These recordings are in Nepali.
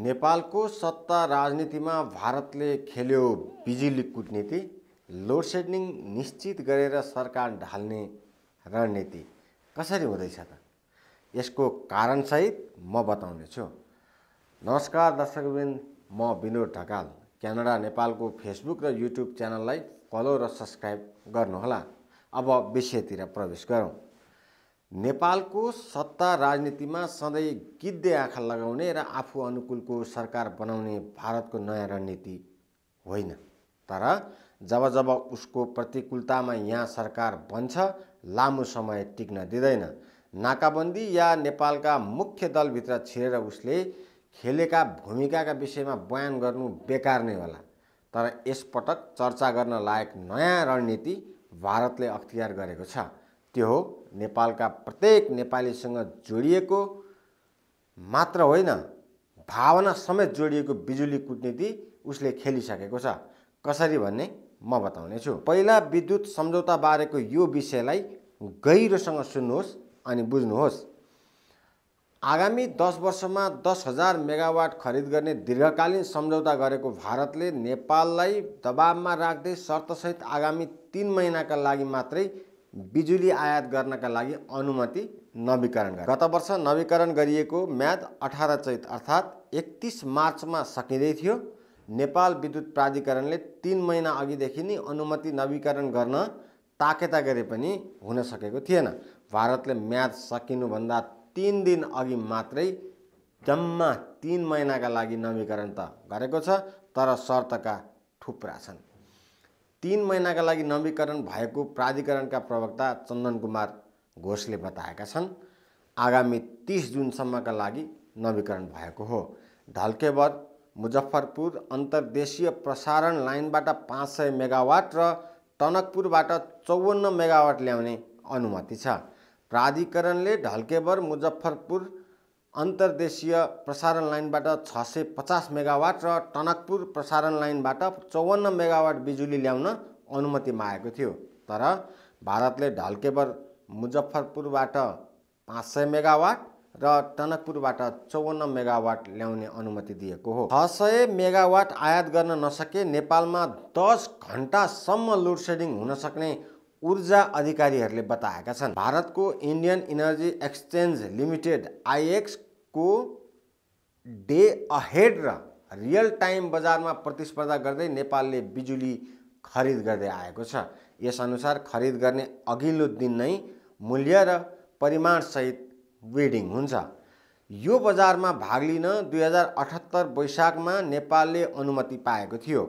नेपालको सत्ता राजनीतिमा भारतले खेल्यो बिजुली कुटनीति लोड सेडिङ निश्चित गरेर सरकार ढाल्ने रणनीति कसरी हुँदैछ त यसको कारणसहित म बताउनेछु नमस्कार दर्शकबिन म विनोद ढकाल क्यानाडा नेपालको फेसबुक र युट्युब च्यानललाई फलो र सब्सक्राइब गर्नुहोला अब विषयतिर प्रवेश गरौँ नेपालको सत्ता राजनीतिमा सधैँ गिद्धे आँखा लगाउने र आफू अनुकूलको सरकार बनाउने भारतको नयाँ रणनीति होइन तर जब जब उसको प्रतिकूलतामा यहाँ सरकार बन्छ लामो समय टिक्न दिँदैन नाकाबन्दी या नेपालका मुख्य दलभित्र छिरेर उसले खेलेका भूमिकाका विषयमा बयान गर्नु बेकार नै होला तर यसपटक चर्चा गर्न लायक नयाँ रणनीति भारतले अख्तियार गरेको छ त्यो हो नेपालका प्रत्येक नेपालीसँग जोडिएको मात्र होइन भावना समेत जोडिएको बिजुली कुटनीति उसले खेलिसकेको छ कसरी भन्ने म बताउनेछु पहिला विद्युत सम्झौता बारेको यो विषयलाई गहिरोसँग सुन्नुहोस् अनि बुझ्नुहोस् आगामी दस वर्षमा दस हजार मेगावाट खरिद गर्ने दीर्घकालीन सम्झौता गरेको भारतले नेपाललाई दबावमा राख्दै शर्तसहित आगामी तिन महिनाका लागि मात्रै बिजुली आयात गर्नका लागि अनुमति नवीकरण गरे गत वर्ष नवीकरण गरिएको म्याद अठार चैत अर्थात् एकतिस मार्चमा सकिँदै थियो नेपाल विद्युत प्राधिकरणले तिन महिना अघिदेखि नै अनुमति नवीकरण गर्न ताकेता गरे पनि हुन सकेको थिएन भारतले म्याद सकिनुभन्दा तिन दिन अघि मात्रै जम्मा तिन महिनाका लागि नवीकरण त गरेको छ तर शर्तका थुप्रा छन् तीन महिनाका लागि नवीकरण भएको प्राधिकरणका प्रवक्ता चन्दन कुमार घोषले बताएका छन् आगामी तिस जुनसम्मका लागि नवीकरण भएको हो ढल्केबर मुजफ्फरपुर अन्तर्देशीय प्रसारण लाइनबाट पाँच सय मेगावाट र टनकपुरबाट चौवन्न मेगावाट ल्याउने अनुमति छ प्राधिकरणले ढल्केबर मुजफ्फरपुर अन्तर्देशीय प्रसारण लाइनबाट छ सय पचास मेगावाट र टनकपुर प्रसारण लाइनबाट चौवन्न मेगावाट बिजुली ल्याउन अनुमति मागेको थियो तर भारतले ढल्केबर मुजफ्फरपुरबाट पाँच सय मेगावाट र टनकपुरबाट चौवन्न मेगावाट ल्याउने अनुमति दिएको हो छ सय मेगावाट आयात गर्न नसके नेपालमा दस घन्टासम्म लोडसेडिङ हुन सक्ने ऊर्जा अधिकारीहरूले बताएका छन् भारतको इन्डियन इनर्जी एक्सचेन्ज लिमिटेड आइएक्सको डे अहेड र रियल टाइम बजारमा प्रतिस्पर्धा गर्दै नेपालले बिजुली खरिद गर्दै आएको छ यसअनुसार खरिद गर्ने अघिल्लो दिन नै मूल्य र परिमाणसहित वेडिङ हुन्छ यो बजारमा भाग लिन दुई हजार अठहत्तर वैशाखमा नेपालले अनुमति पाएको थियो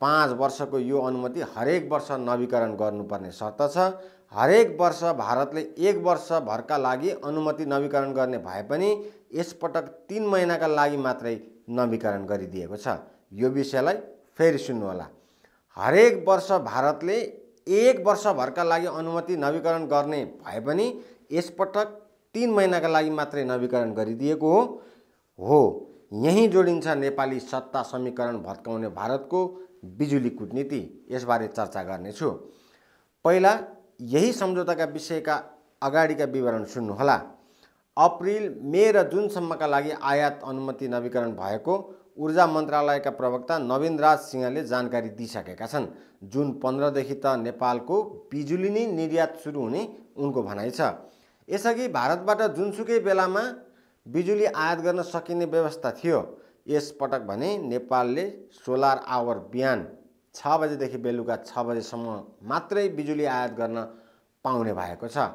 पाँच वर्षको यो अनुमति हरेक वर्ष नवीकरण गर्नुपर्ने शर्त छ हरेक वर्ष भारतले एक वर्षभरका लागि अनुमति नवीकरण गर्ने भए पनि यसपटक तिन महिनाका लागि मात्रै नवीकरण गरिदिएको छ यो विषयलाई फेरि सुन्नुहोला हरेक वर्ष भारतले एक वर्षभरका लागि अनुमति नवीकरण गर्ने भए पनि यसपटक तिन महिनाका लागि मात्रै नवीकरण गरिदिएको हो हो यहीँ जोडिन्छ नेपाली सत्ता समीकरण भत्काउने भारतको बिजुली कुटनीति यसबारे चर्चा गर्नेछु पहिला यही सम्झौताका विषयका अगाडिका विवरण सुन्नुहोला अप्रिल मे र जुनसम्मका लागि आयात अनुमति नवीकरण भएको ऊर्जा मन्त्रालयका प्रवक्ता नवीन राज सिंहले जानकारी दिइसकेका छन् जुन पन्ध्रदेखि त नेपालको बिजुली नै निर्यात सुरु हुने उनको भनाइ छ यसअघि भारतबाट जुनसुकै बेलामा बिजुली आयात गर्न सकिने व्यवस्था थियो यसपटक भने नेपालले सोलर आवर बिहान छ बजेदेखि बेलुका छ बजेसम्म मात्रै बिजुली आयात गर्न पाउने भएको छ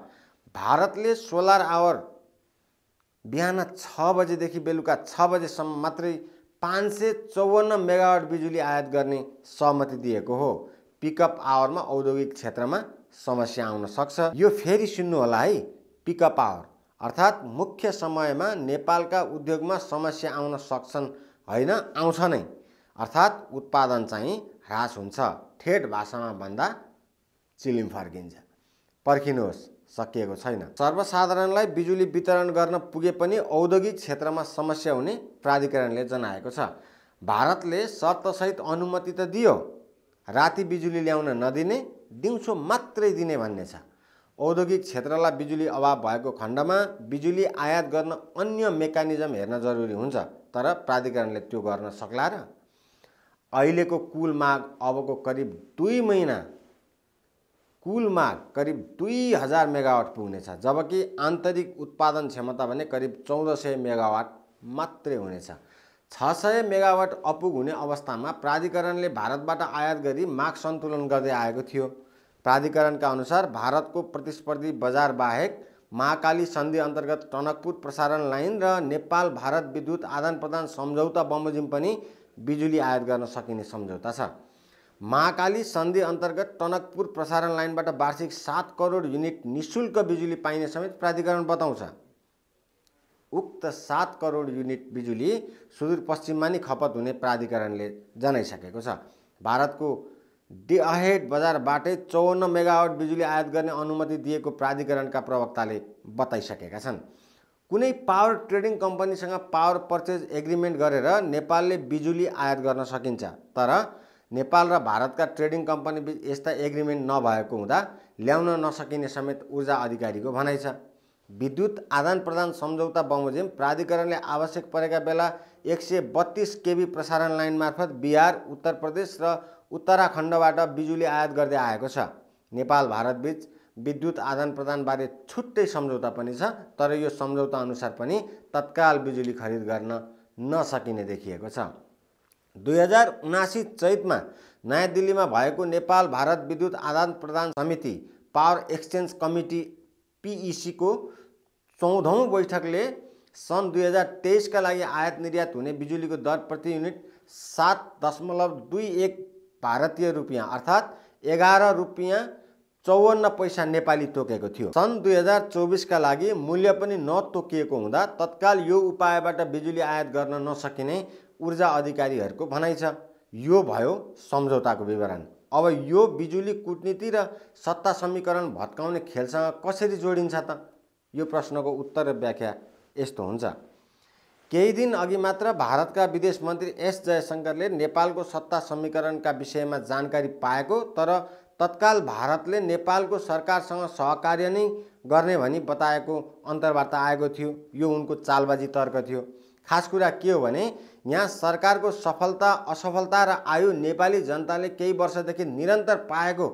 भारतले सोलर आवर बिहान छ बजेदेखि बेलुका छ बजेसम्म मात्रै पाँच सय चौवन्न मेगावाट बिजुली आयात गर्ने सहमति दिएको हो पिकअप आवरमा औद्योगिक क्षेत्रमा समस्या आउन सक्छ यो फेरि सुन्नुहोला है पिकअप आवर अर्थात् मुख्य समयमा नेपालका उद्योगमा समस्या आउन सक्छन् होइन आउँछ नै अर्थात् उत्पादन चाहिँ ह्रास हुन्छ ठेट भाषामा भन्दा चिलिम फर्किन्छ पर्खिनुहोस् सकिएको छैन सर्वसाधारणलाई बिजुली वितरण गर्न पुगे पनि औद्योगिक क्षेत्रमा समस्या हुने प्राधिकरणले जनाएको छ भारतले शर्तसहित अनुमति त दियो राति बिजुली ल्याउन नदिने दिउँसो मात्रै दिने भन्ने छ औद्योगिक क्षेत्रलाई बिजुली अभाव भएको खण्डमा बिजुली आयात गर्न अन्य मेकानिजम हेर्न जरुरी हुन्छ तर प्राधिकरणले त्यो गर्न सक्ला र अहिलेको कुल माग अबको करिब दुई महिना कुल माग करिब दुई हजार मेगावाट पुग्नेछ जबकि आन्तरिक उत्पादन क्षमता भने करिब चौध सय मेगावाट मात्रै हुनेछ छ सय मेगावाट अपुग हुने अवस्थामा प्राधिकरणले भारतबाट आयात गरी माग सन्तुलन गर्दै आएको थियो प्राधिकरणका अनुसार भारतको प्रतिस्पर्धी बजार बाहेक महाकाली सन्धि अन्तर्गत टनकपुर प्रसारण लाइन र नेपाल भारत विद्युत आदान प्रदान सम्झौता बमोजिम पनि बिजुली आयात गर्न सकिने सम्झौता छ महाकाली सन्धि अन्तर्गत टनकपुर प्रसारण लाइनबाट वार्षिक सात करोड युनिट निशुल्क बिजुली पाइने समेत प्राधिकरण बताउँछ उक्त सात करोड युनिट बिजुली सुदूरपश्चिममा नै खपत हुने प्राधिकरणले जनाइसकेको छ भारतको डिअहेड बजारबाटै चौवन्न मेगावाट बिजुली आयात गर्ने अनुमति दिएको प्राधिकरणका प्रवक्ताले बताइसकेका छन् कुनै पावर ट्रेडिङ कम्पनीसँग पावर पर्चेज एग्रिमेन्ट गरेर नेपालले बिजुली आयात गर्न सकिन्छ तर नेपाल र भारतका ट्रेडिङ कम्पनीबिच यस्ता एग्रिमेन्ट नभएको हुँदा ल्याउन नसकिने समेत ऊर्जा अधिकारीको भनाइ छ विद्युत आदान प्रदान सम्झौता बमोजिम प्राधिकरणले आवश्यक परेका बेला एक सय बत्तिस केबी प्रसारण लाइन मार्फत बिहार उत्तर प्रदेश र उत्तराखण्डबाट बिजुली आयात गर्दै आएको छ नेपाल भारतबीच विद्युत आदान प्रदानबारे छुट्टै सम्झौता पनि छ तर यो सम्झौता अनुसार पनि तत्काल बिजुली खरिद गर्न नसकिने देखिएको छ दुई हजार उनासी चैतमा नयाँ दिल्लीमा भएको नेपाल भारत विद्युत आदान प्रदान समिति पावर एक्सचेन्ज कमिटी पिइसीको चौधौँ बैठकले सन् दुई हजार तेइसका लागि आयात निर्यात हुने बिजुलीको दर प्रति युनिट सात दशमलव दुई एक भारतीय रुपियाँ अर्थात् एघार रुपियाँ चौवन्न पैसा नेपाली तोकेको थियो सन् दुई हजार चौबिसका लागि मूल्य पनि नतोकिएको हुँदा तत्काल यो उपायबाट बिजुली आयात गर्न नसकिने ऊर्जा अधिकारीहरूको भनाइ छ यो भयो सम्झौताको विवरण अब यो बिजुली कुटनीति र सत्ता समीकरण भत्काउने खेलसँग कसरी जोडिन्छ त यो प्रश्नको उत्तर र व्याख्या यस्तो हुन्छ केही दिन अघि मात्र भारतका विदेश मन्त्री एस जयशङ्करले नेपालको सत्ता समीकरणका विषयमा जानकारी पाएको तर तत्काल भारतले नेपालको सरकारसँग सहकार्य नै गर्ने भनी बताएको अन्तर्वार्ता आएको थियो यो उनको चालबाजी तर्क थियो खास कुरा के हो भने यहाँ सरकारको सफलता असफलता र आयु नेपाली जनताले केही वर्षदेखि निरन्तर पाएको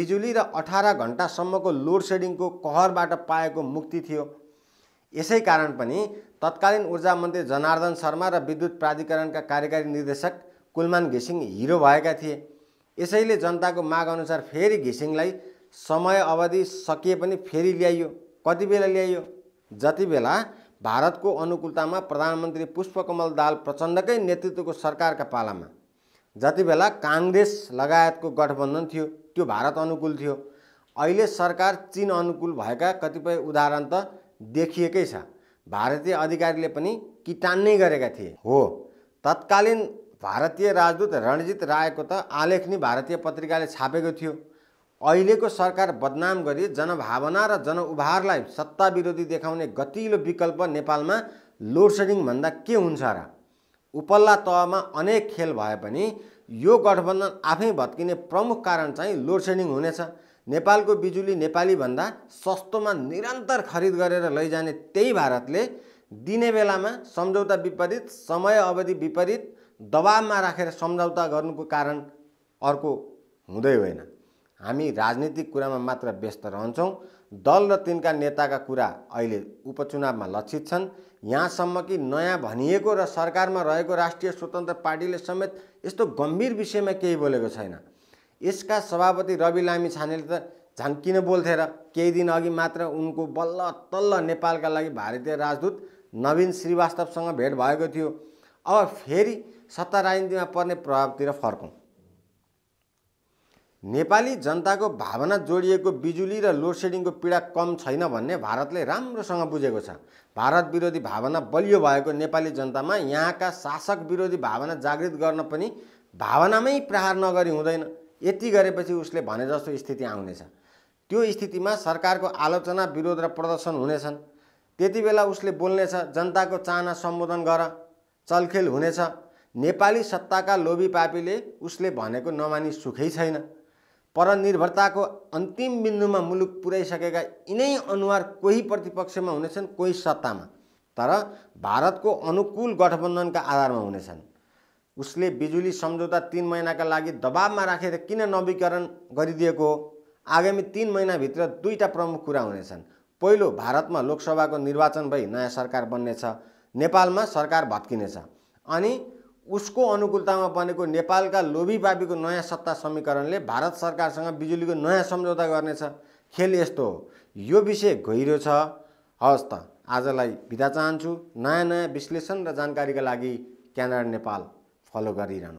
बिजुली र अठार घन्टासम्मको लोड सेडिङको कहरबाट पाएको मुक्ति थियो यसै कारण पनि तत्कालीन ऊर्जा मन्त्री जनार्दन शर्मा र विद्युत प्राधिकरणका कार्यकारी निर्देशक कुलमान घिसिङ हिरो भएका थिए यसैले जनताको माग अनुसार फेरि घिसिङलाई समय अवधि सकिए पनि फेरि ल्याइयो कति बेला ल्याइयो जति बेला भारतको अनुकूलतामा प्रधानमन्त्री पुष्पकमल दाल प्रचण्डकै नेतृत्वको सरकारका पालामा जति बेला काङ्ग्रेस लगायतको गठबन्धन थियो त्यो भारत अनुकूल थियो अहिले सरकार चिन अनुकूल भएका कतिपय उदाहरण त देखिएकै छ भारतीय अधिकारीले पनि किटान नै गरेका थिए हो तत्कालीन भारतीय राजदूत रणजित रायको त आलेखनी भारतीय पत्रिकाले छापेको थियो अहिलेको सरकार बदनाम गरी जनभावना र जनउभारलाई सत्ता विरोधी देखाउने गतिलो विकल्प नेपालमा लोड सेडिङभन्दा के हुन्छ र उपल्ला तहमा अनेक खेल भए पनि यो गठबन्धन आफै भत्किने प्रमुख कारण चाहिँ लोड सेडिङ हुनेछ नेपालको बिजुली नेपालीभन्दा सस्तोमा निरन्तर खरिद गरेर लैजाने त्यही भारतले दिने बेलामा सम्झौता विपरीत समय अवधि विपरीत दबावमा राखेर सम्झौता गर्नुको कारण अर्को हुँदै होइन हामी राजनीतिक कुरामा मात्र व्यस्त रहन्छौँ दल र तिनका नेताका कुरा अहिले उपचुनावमा लक्षित छन् यहाँसम्म कि नयाँ भनिएको र सरकारमा रहेको राष्ट्रिय स्वतन्त्र पार्टीले समेत यस्तो गम्भीर विषयमा केही बोलेको छैन यसका सभापति रवि लामी छानेले त झन् किन बोल्थे र केही दिन अघि मात्र उनको बल्ल तल्ल नेपालका लागि भारतीय राजदूत नवीन श्रीवास्तवसँग भेट भएको थियो अब फेरि सत्ता राजनीतिमा पर्ने प्रभावतिर फर्कौँ नेपाली जनताको भावना जोडिएको बिजुली र लोड सेडिङको पीडा कम छैन भन्ने भारतले राम्रोसँग बुझेको छ भारत विरोधी भावना बलियो भएको नेपाली जनतामा यहाँका शासक विरोधी भावना जागृत गर्न पनि भावनामै प्रहार नगरी हुँदैन यति गरेपछि उसले भने जस्तो स्थिति आउनेछ त्यो स्थितिमा सरकारको आलोचना विरोध र प्रदर्शन हुनेछन् त्यति बेला उसले बोल्नेछ जनताको चाहना सम्बोधन गर चलखेल हुनेछ नेपाली सत्ताका लोभी पापीले उसले भनेको नमानी सुखै छैन परनिर्भरताको अन्तिम बिन्दुमा मुलुक पुर्याइसकेका यिनै अनुहार कोही प्रतिपक्षमा हुनेछन् कोही सत्तामा तर भारतको अनुकूल गठबन्धनका आधारमा हुनेछन् उसले बिजुली सम्झौता तिन महिनाका लागि दबावमा राखेर किन नवीकरण गरिदिएको हो आगामी तिन महिनाभित्र दुईवटा प्रमुख कुरा हुनेछन् पहिलो भारतमा लोकसभाको निर्वाचन भई नयाँ सरकार बन्नेछ नेपालमा सरकार भत्किनेछ अनि उसको अनुकूलतामा बनेको नेपालका लोभी बाबीको नयाँ सत्ता समीकरणले भारत सरकारसँग बिजुलीको नयाँ सम्झौता गर्नेछ खेल यस्तो हो यो विषय गहिरो छ हवस् त आजलाई बिदा चाहन्छु नयाँ नयाँ विश्लेषण र जानकारीका लागि क्यानाडा नेपाल Falo, cariño.